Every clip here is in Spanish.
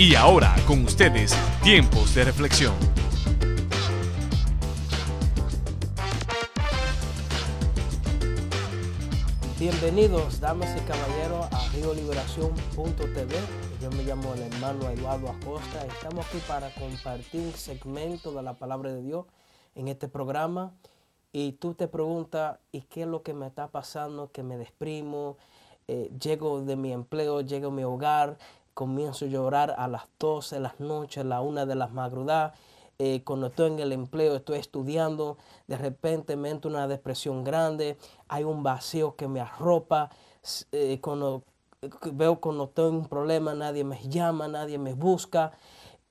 Y ahora con ustedes, tiempos de reflexión. Bienvenidos, damas y caballeros, a rioliberación.tv. Yo me llamo el hermano Eduardo Acosta. Estamos aquí para compartir un segmento de la palabra de Dios en este programa. Y tú te preguntas, ¿y qué es lo que me está pasando? Que me desprimo, eh, llego de mi empleo, llego a mi hogar, comienzo a llorar a las 12 de la noche a la 1 de la madrugada. Eh, cuando estoy en el empleo, estoy estudiando, de repente me entra una depresión grande, hay un vacío que me arropa, eh, cuando eh, veo cuando tengo un problema, nadie me llama, nadie me busca,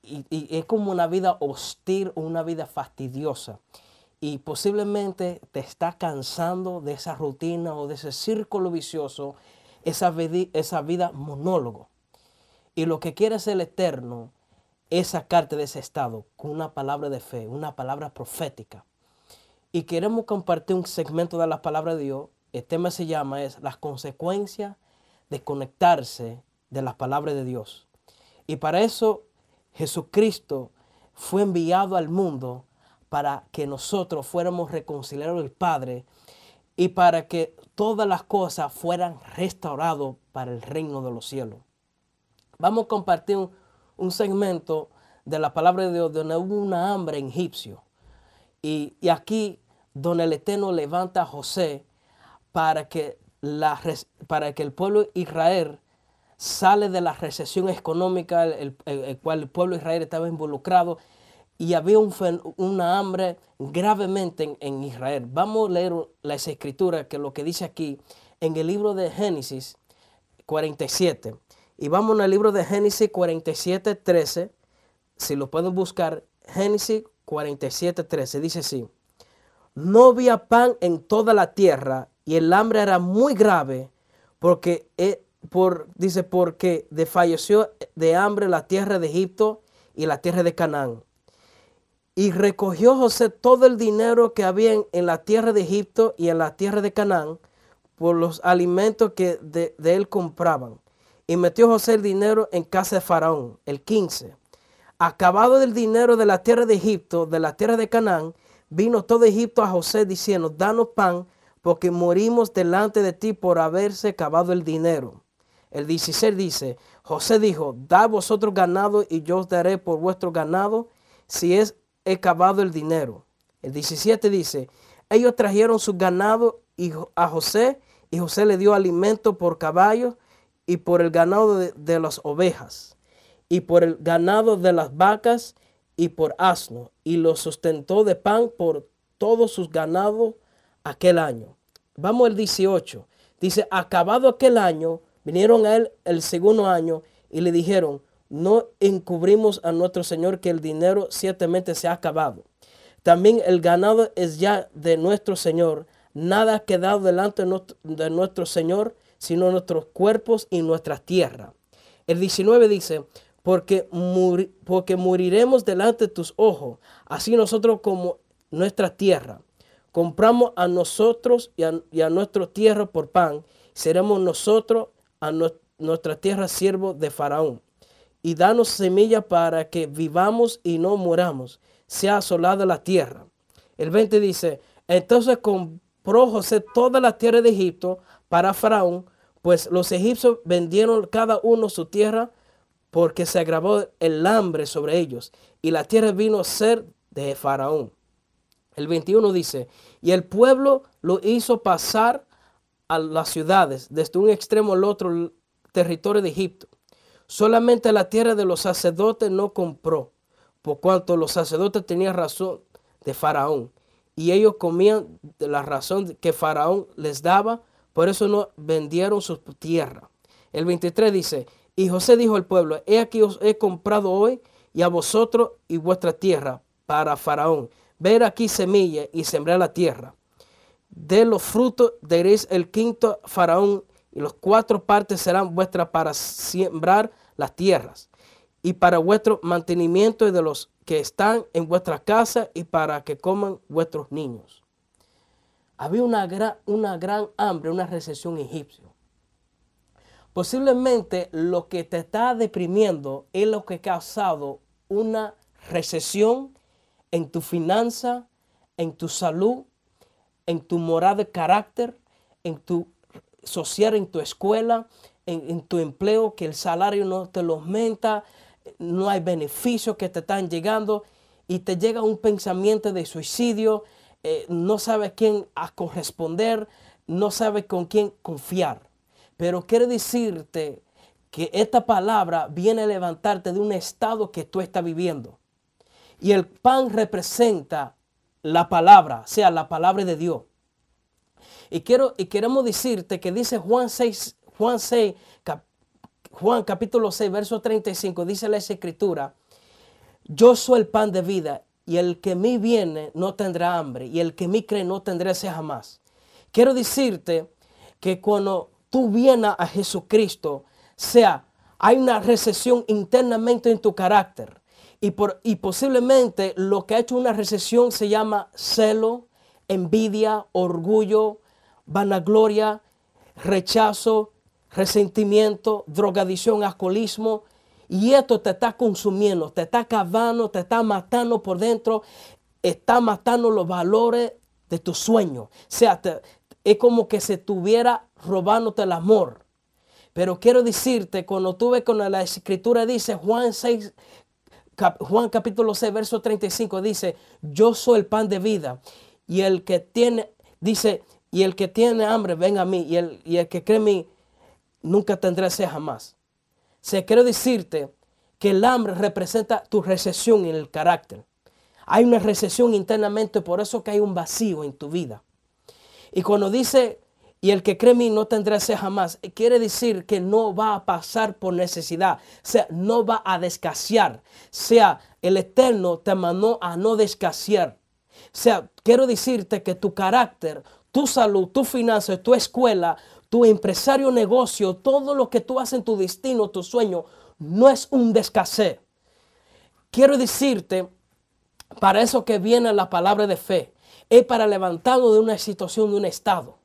y, es como una vida hostil una vida fastidiosa. Y posiblemente te está cansando de esa rutina o de ese círculo vicioso, esa, esa vida monólogo. Y lo que quiere es el Eterno es sacarte de ese estado con una palabra de fe, una palabra profética. Y queremos compartir un segmento de la palabra de Dios. El tema se llama es las consecuencias de conectarse de las palabras de Dios. Y para eso Jesucristo fue enviado al mundo para que nosotros fuéramos reconciliados el Padre y para que todas las cosas fueran restauradas para el reino de los cielos. Vamos a compartir un, segmento de la palabra de Dios donde hubo una hambre en Egipcio. Y, aquí donde el Eterno levanta a José para que, para que el pueblo de Israel sale de la recesión económica en el, cual el pueblo de Israel estaba involucrado y había un, una hambre gravemente en, Israel. Vamos a leer la escritura, que lo que dice aquí en el libro de Génesis 47. Y vamos al libro de Génesis 47, 13. Si lo pueden buscar, Génesis 47, 13. Dice así. No había pan en toda la tierra y el hambre era muy grave porque, eh, por, dice, porque desfalleció de hambre la tierra de Egipto y la tierra de Canaán. Y recogió José todo el dinero que había en, la tierra de Egipto y en la tierra de Canaán por los alimentos que de él compraban y metió José el dinero en casa de Faraón. El 15. Acabado del dinero de la tierra de Egipto, de la tierra de Canaán, vino todo Egipto a José diciendo, danos pan, porque morimos delante de ti por haberse acabado el dinero. El 16 dice, José dijo, da vosotros ganado y yo os daré por vuestro ganado si es acabado el dinero. El 17 dice, ellos trajeron su ganado a José y José le dio alimento por caballo y por el ganado de, las ovejas, y por el ganado de las vacas, y por asno, y lo sustentó de pan por todos sus ganados aquel año. Vamos al 18. Dice, acabado aquel año, vinieron a él el segundo año y le dijeron, no encubrimos a nuestro Señor que el dinero ciertamente se ha acabado. También el ganado es ya de nuestro Señor. Nada ha quedado delante de nuestro Señor sino nuestros cuerpos y nuestra tierra. El 19 dice, porque, porque moriremos delante de tus ojos, así nosotros como nuestra tierra. Compramos a nosotros y a, nuestra tierra por pan, seremos nosotros a nuestra tierra siervos de Faraón. Y danos semilla para que vivamos y no muramos, sea asolada la tierra. El 20 dice, entonces con compró José toda la tierra de Egipto para Faraón, pues los egipcios vendieron cada uno su tierra porque se agravó el hambre sobre ellos y la tierra vino a ser de Faraón. El 21 dice, y el pueblo lo hizo pasar a las ciudades desde un extremo al otro territorio de Egipto. Solamente la tierra de los sacerdotes no compró, por cuanto los sacerdotes tenían razón de Faraón y ellos comían de la razón que Faraón les daba, por eso no vendieron su tierra. El 23 dice, y José dijo al pueblo, he aquí os he comprado hoy y a vosotros y vuestra tierra para Faraón. Ver aquí semilla y sembrar la tierra. De los frutos daréis el quinto Faraón y los cuatro partes serán vuestras para sembrar las tierras y para vuestro mantenimiento y de los que están en vuestra casa y para que coman vuestros niños. Había una gran, una gran hambre, una recesión egipcia. Posiblemente lo que te está deprimiendo es lo que ha causado una recesión en tu finanza, en tu salud, en tu moral de carácter, en tu social, en tu escuela, en, en tu empleo, que el salario no te lo aumenta, no hay beneficios que te están llegando y te llega un pensamiento de suicidio, eh, no sabes quién a corresponder, no sabes con quién confiar. Pero quiero decirte que esta palabra viene a levantarte de un estado que tú estás viviendo. Y el pan representa la palabra, o sea, la palabra de Dios. Y, quiero, y queremos decirte que dice Juan 6, Juan 6, Juan capítulo 6, verso 35 dice la escritura, yo soy el pan de vida y el que mí viene no tendrá hambre y el que mí cree no tendrá sed jamás. Quiero decirte que cuando tú vienes a Jesucristo, sea, hay una recesión internamente en tu carácter y, por, y posiblemente lo que ha hecho una recesión se llama celo, envidia, orgullo, vanagloria, rechazo, resentimiento, drogadicción, alcoholismo. Y esto te está consumiendo, te está acabando, te está matando por dentro, está matando los valores de tus sueños. O sea, es como que se estuviera robándote el amor. Pero quiero decirte, cuando tuve con la escritura dice Juan 6, Juan capítulo 6, verso 35, dice, yo soy el pan de vida. Y el que tiene, dice, y el que tiene hambre, venga a mí. Y el, y el que cree en mí, nunca tendré sed jamás. Se quiero decirte que el hambre representa tu recesión en el carácter. Hay una recesión internamente, por eso que hay un vacío en tu vida. Y cuando dice, y el que cree en mí no tendrá sed jamás, quiere decir que no va a pasar por necesidad, o sea, no va a descasear, o sea, el Eterno te mandó a no descasear. O sea, quiero decirte que tu carácter, tu salud, tu finanzas, tu escuela tu empresario negocio, todo lo que tú haces en tu destino, tu sueño, no es un descasé. Quiero decirte, para eso que viene la palabra de fe, es para levantado de una situación, de un estado.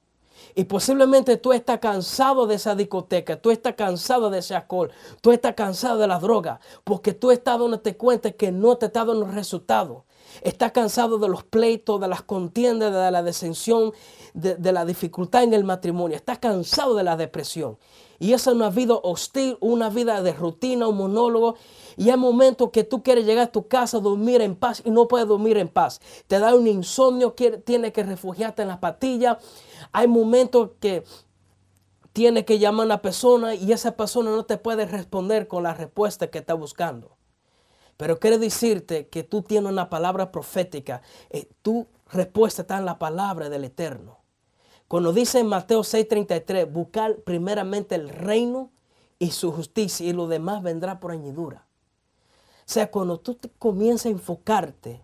Y posiblemente tú estás cansado de esa discoteca, tú estás cansado de ese alcohol, tú estás cansado de las drogas, porque tú estás te cuenta que no te está dando resultados. Está cansado de los pleitos, de las contiendas, de la descensión, de, la dificultad en el matrimonio. Está cansado de la depresión. Y esa es una vida hostil, una vida de rutina, un monólogo. Y hay momentos que tú quieres llegar a tu casa, dormir en paz y no puedes dormir en paz. Te da un insomnio, tiene que refugiarte en la patilla. Hay momentos que tiene que llamar a una persona y esa persona no te puede responder con la respuesta que está buscando. Pero quiero decirte que tú tienes una palabra profética. Eh, tu respuesta está en la palabra del Eterno. Cuando dice en Mateo 6:33, buscar primeramente el reino y su justicia y lo demás vendrá por añadidura. O sea, cuando tú comienzas a enfocarte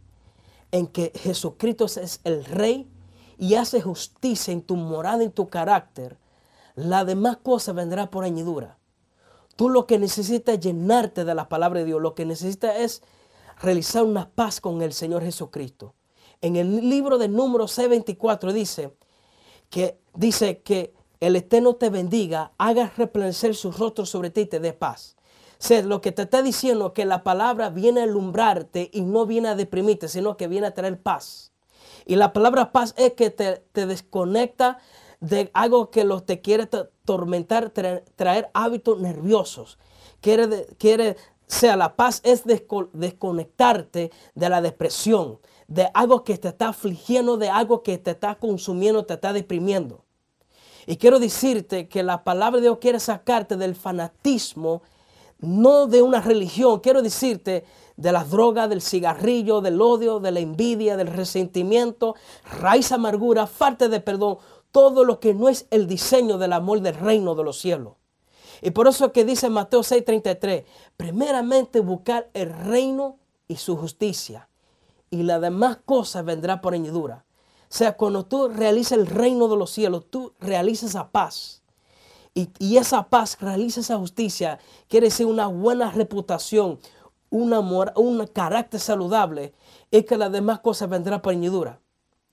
en que Jesucristo es el rey y hace justicia en tu morada, en tu carácter, la demás cosa vendrá por añadidura. Tú lo que necesitas es llenarte de la palabra de Dios. Lo que necesitas es realizar una paz con el Señor Jesucristo. En el libro de número C24 dice que, dice que el Eterno te bendiga, haga resplandecer su rostro sobre ti y te dé paz. O lo que te está diciendo es que la palabra viene a alumbrarte y no viene a deprimirte, sino que viene a traer paz. Y la palabra paz es que te, te desconecta de algo que los te quiere tormentar, traer, hábitos nerviosos. Quiere, quiere, sea, la paz es desconectarte de la depresión, de algo que te está afligiendo, de algo que te está consumiendo, te está deprimiendo. Y quiero decirte que la palabra de Dios quiere sacarte del fanatismo, no de una religión, quiero decirte de las drogas, del cigarrillo, del odio, de la envidia, del resentimiento, raíz amargura, falta de perdón, todo lo que no es el diseño del amor del reino de los cielos. Y por eso que dice Mateo 6:33, primeramente buscar el reino y su justicia, y la demás cosa vendrá por añadidura. O sea, cuando tú realizas el reino de los cielos, tú realizas esa paz. Y, esa paz, realiza esa justicia, quiere decir una buena reputación, un amor, un carácter saludable, es que las demás cosas vendrán por añadidura.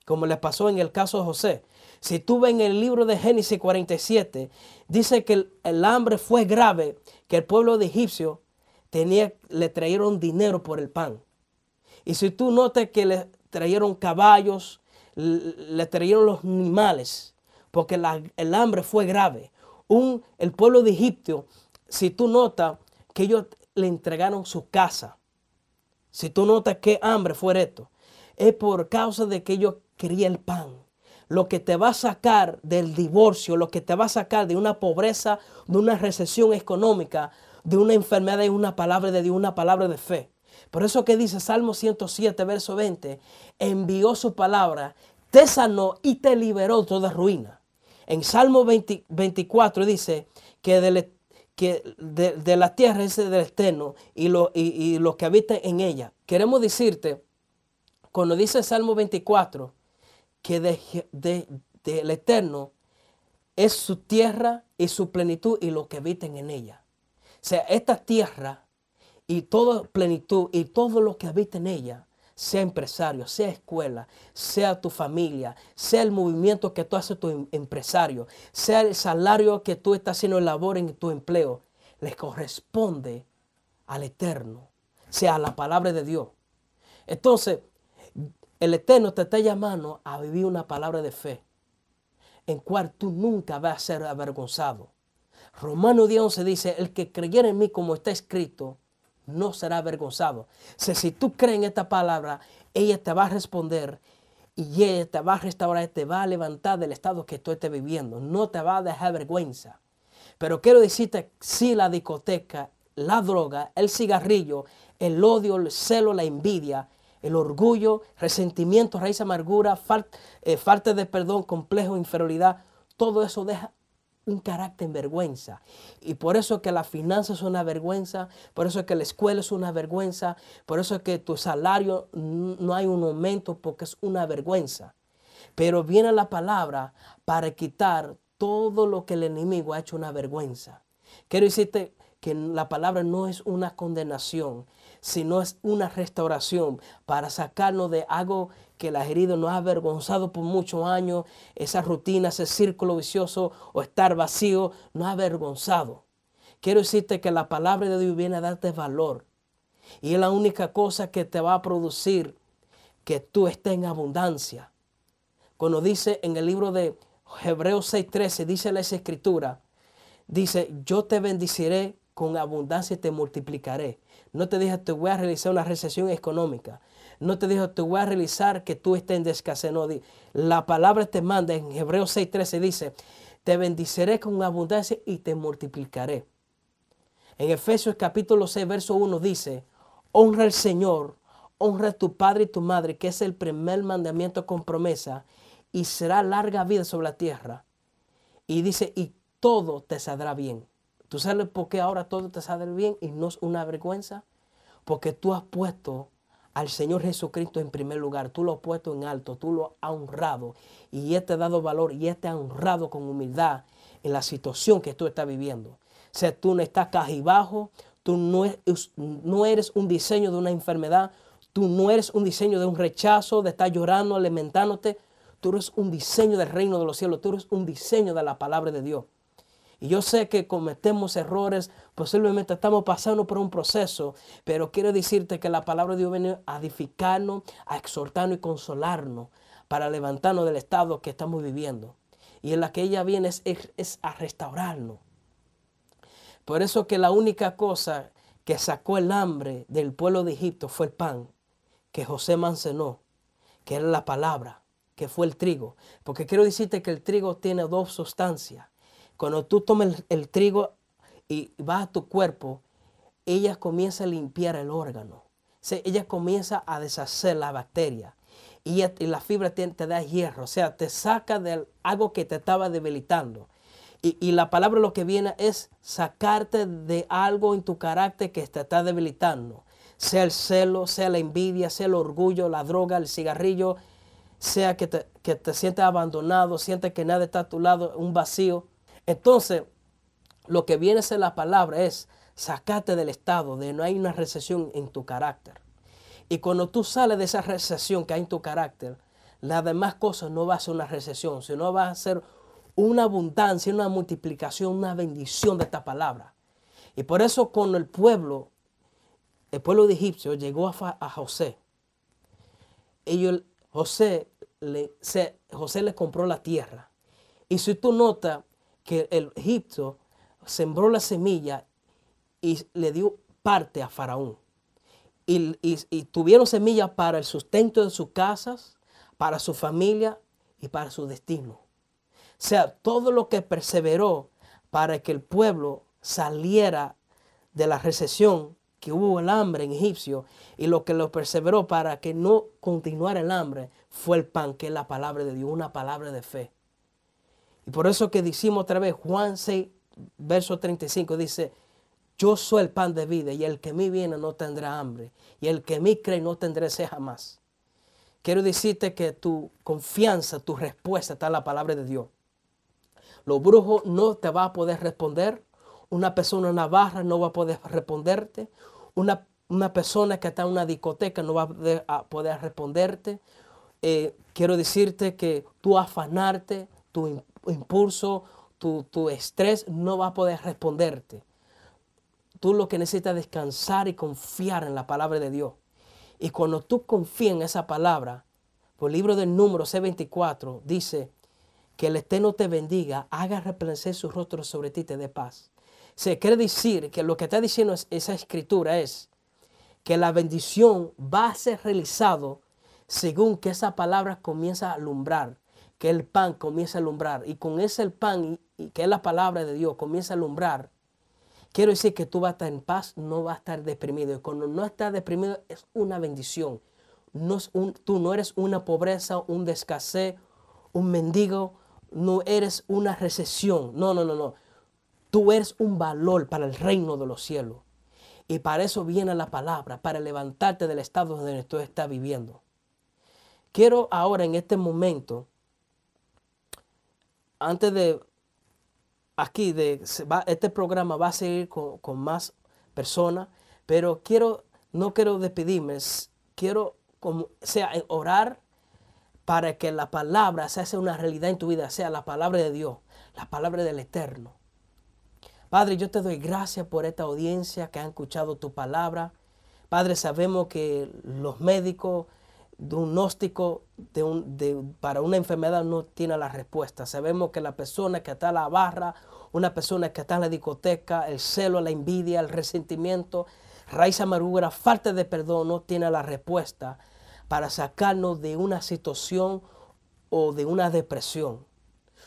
Como le pasó en el caso de José. Si tú ves en el libro de Génesis 47, dice que el, hambre fue grave, que el pueblo de Egipcio tenía, le trajeron dinero por el pan. Y si tú notas que le trajeron caballos, le trajeron los animales, porque el hambre fue grave. Un, el pueblo de Egipto, si tú notas que ellos le entregaron su casa, si tú notas qué hambre fue esto, es por causa de que ellos querían el pan lo que te va a sacar del divorcio, lo que te va a sacar de una pobreza, de una recesión económica, de una enfermedad y una palabra de Dios, una palabra de fe. Por eso que dice Salmo 107, verso 20, envió su palabra, te sanó y te liberó toda ruina. En Salmo 24 dice que, de, la tierra es del externo y, y los que habitan en ella. Queremos decirte, cuando dice Salmo 24, que de, del Eterno es su tierra y su plenitud y lo que habiten en ella. O sea, esta tierra y toda plenitud y todo lo que habita en ella, sea empresario, sea escuela, sea tu familia, sea el movimiento que tú haces tu em, empresario, sea el salario que tú estás haciendo labor en tu empleo, les corresponde al eterno, sea la palabra de Dios. Entonces, el Eterno te está llamando a vivir una palabra de fe, en cual tú nunca vas a ser avergonzado. Romano 11 dice, el que creyera en mí como está escrito, no será avergonzado. Si, tú crees en esta palabra, ella te va a responder y ella te va a restaurar, te va a levantar del estado que tú estás viviendo. No te va a dejar vergüenza. Pero quiero decirte, si la discoteca, la droga, el cigarrillo, el odio, el celo, la envidia, el orgullo, resentimiento, raíz amargura, eh, falta de perdón, complejo, inferioridad, todo eso deja un carácter en vergüenza. Y por eso que la finanza es una vergüenza, por eso que la escuela es una vergüenza, por eso que tu salario no hay un aumento porque es una vergüenza. Pero viene la palabra para quitar todo lo que el enemigo ha hecho una vergüenza. Quiero decirte que la palabra no es una condenación, sino es una restauración para sacarnos de algo que la herida no ha avergonzado por muchos años, esa rutina, ese círculo vicioso o estar vacío, no ha avergonzado. Quiero decirte que la palabra de Dios viene a darte valor y es la única cosa que te va a producir que tú estés en abundancia. Cuando dice en el libro de Hebreos 6:13, dice la escritura, dice, yo te bendiciré con abundancia te multiplicaré. No te dijo, te voy a realizar una recesión económica. No te dijo, te voy a realizar que tú estés en descasez. la palabra te manda en Hebreos 6:13 dice, te bendiceré con abundancia y te multiplicaré. En Efesios capítulo 6, verso 1 dice, honra al Señor, honra a tu padre y tu madre, que es el primer mandamiento con promesa, y será larga vida sobre la tierra. Y dice, y todo te saldrá bien. ¿Tú sabes por qué ahora todo te sale bien y no es una vergüenza? Porque tú has puesto al Señor Jesucristo en primer lugar. Tú lo has puesto en alto, tú lo has honrado y Él te ha dado valor y Él te ha honrado con humildad en la situación que tú estás viviendo. O sea, tú no estás cajibajo, tú no eres, no eres un diseño de una enfermedad, tú no eres un diseño de un rechazo, de estar llorando, alimentándote. Tú eres un diseño del reino de los cielos, tú eres un diseño de la palabra de Dios. Y yo sé que cometemos errores, posiblemente estamos pasando por un proceso, pero quiero decirte que la palabra de Dios viene a edificarnos, a exhortarnos y consolarnos para levantarnos del estado que estamos viviendo. Y en la que ella viene es, a restaurarnos. Por eso que la única cosa que sacó el hambre del pueblo de Egipto fue el pan, que José mancenó, que era la palabra, que fue el trigo. Porque quiero decirte que el trigo tiene dos sustancias. Cuando tú tomas el, trigo y vas a tu cuerpo, ella comienza a limpiar el órgano. ella comienza a deshacer la bacteria. Y, la fibra te, da hierro, o sea, te saca de algo que te estaba debilitando. Y, la palabra lo que viene es sacarte de algo en tu carácter que te está debilitando. Sea el celo, sea la envidia, sea el orgullo, la droga, el cigarrillo, sea que te, que sientes abandonado, sientes que nadie está a tu lado, un vacío. Entonces, lo que viene a ser la palabra es sacate del estado de no hay una recesión en tu carácter. Y cuando tú sales de esa recesión que hay en tu carácter, las demás cosas no va a ser una recesión, sino va a ser una abundancia, una multiplicación, una bendición de esta palabra. Y por eso cuando el pueblo, el pueblo de Egipcio llegó a, José, José, le, José le compró la tierra. Y si tú notas, que el Egipto sembró la semilla y le dio parte a Faraón. Y, tuvieron semillas para el sustento de sus casas, para su familia y para su destino. O sea, todo lo que perseveró para que el pueblo saliera de la recesión que hubo el hambre en Egipcio y lo que lo perseveró para que no continuara el hambre fue el pan, que es la palabra de Dios, una palabra de fe. Y por eso que decimos otra vez, Juan 6, verso 35 dice, yo soy el pan de vida y el que a mí viene no tendrá hambre y el que a mí cree no tendrá sed jamás. Quiero decirte que tu confianza, tu respuesta está en la palabra de Dios. Los brujos no te van a poder responder. Una persona en barra no va a poder responderte. Una, persona que está en una discoteca no va a poder, responderte. Eh, quiero decirte que tú afanarte, tu, impulso, tu, estrés no va a poder responderte. Tú lo que necesitas es descansar y confiar en la palabra de Dios. Y cuando tú confías en esa palabra, por el libro del número C24 dice que el Eterno te bendiga, haga replencer su rostro sobre ti, te dé paz. Se quiere decir que lo que está diciendo esa escritura es que la bendición va a ser realizado según que esa palabra comienza a alumbrar, que el pan comience a alumbrar y con ese el pan, y, que es la palabra de Dios, comience a alumbrar, quiero decir que tú vas a estar en paz, no vas a estar deprimido. Y cuando no estás deprimido es una bendición. No es un, tú no eres una pobreza, un descasez, un mendigo, no eres una recesión. No, no, no, no. Tú eres un valor para el reino de los cielos. Y para eso viene la palabra, para levantarte del estado donde tú estás viviendo. Quiero ahora en este momento antes de aquí, de, este programa va a seguir con, más personas, pero quiero, no quiero despedirme, quiero como sea orar para que la palabra se hace una realidad en tu vida, sea la palabra de Dios, la palabra del Eterno. Padre, yo te doy gracias por esta audiencia que ha escuchado tu palabra. Padre, sabemos que los médicos de un, gnóstico para una enfermedad no tiene la respuesta. Sabemos que la persona que está en la barra, una persona que está en la discoteca, el celo, la envidia, el resentimiento, raíz amargura, falta de perdón, no tiene la respuesta para sacarnos de una situación o de una depresión.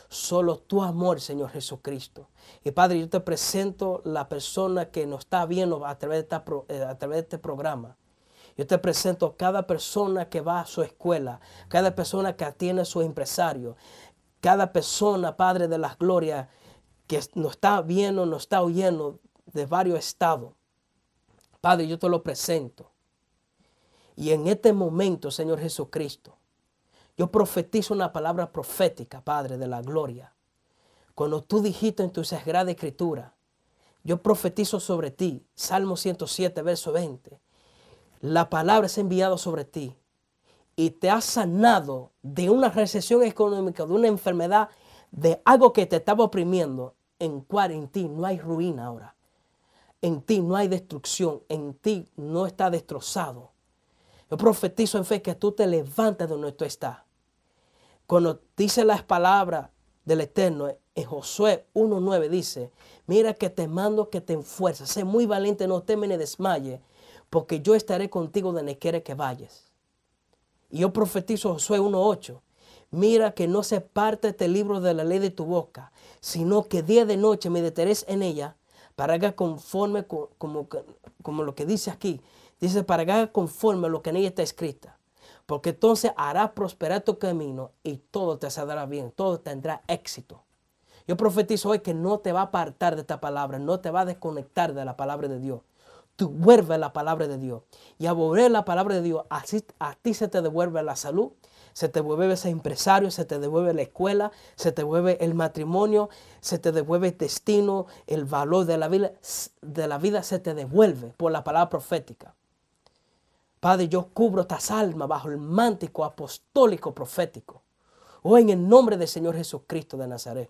Solo tu amor, Señor Jesucristo. Y Padre, yo te presento la persona que nos está viendo a través eh, a través de este programa. Yo te presento cada persona que va a su escuela, cada persona que atiende a su empresario, cada persona, Padre de las glorias, que nos está viendo, nos está oyendo de varios estados. Padre, yo te lo presento. Y en este momento, Señor Jesucristo, yo profetizo una palabra profética, Padre de la gloria. Cuando tú dijiste en tu sagrada escritura, yo profetizo sobre ti, Salmo 107, verso 20, la palabra es enviado sobre ti y te ha sanado de una recesión económica, de una enfermedad, de algo que te estaba oprimiendo, en cual en ti no hay ruina ahora. En ti no hay destrucción, en ti no está destrozado. Yo profetizo en fe que tú te levantes de donde tú estás. Cuando dice las palabras del Eterno en Josué 1.9 dice, mira que te mando que te enfuerces, sé muy valiente, no temes ni desmayes porque yo estaré contigo donde quiera que vayas. Y yo profetizo Josué 1.8. Mira que no se parte este libro de la ley de tu boca, sino que día de noche me deterés en ella para que conforme como, como lo que dice aquí. Dice, para que haga conforme a lo que en ella está escrita. Porque entonces hará prosperar tu camino y todo te saldrá bien, todo tendrá éxito. Yo profetizo hoy que no te va a apartar de esta palabra, no te va a desconectar de la palabra de Dios tú vuelve la palabra de Dios. Y a volver la palabra de Dios, así, a ti se te devuelve la salud, se te devuelve ese empresario, se te devuelve la escuela, se te devuelve el matrimonio, se te devuelve el destino, el valor de la vida, de la vida se te devuelve por la palabra profética. Padre, yo cubro estas almas bajo el mántico apostólico profético. o oh, en el nombre del Señor Jesucristo de Nazaret.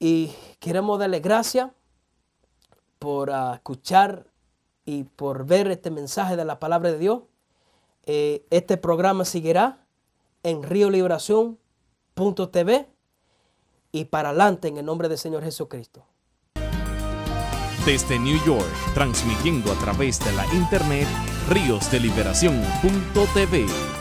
Y queremos darle gracias por ah, escuchar y por ver este mensaje de la palabra de Dios. Eh, este programa seguirá en rioliberación.tv y para adelante en el nombre del Señor Jesucristo. Desde New York, transmitiendo a través de la internet, riosdeliberacion.tv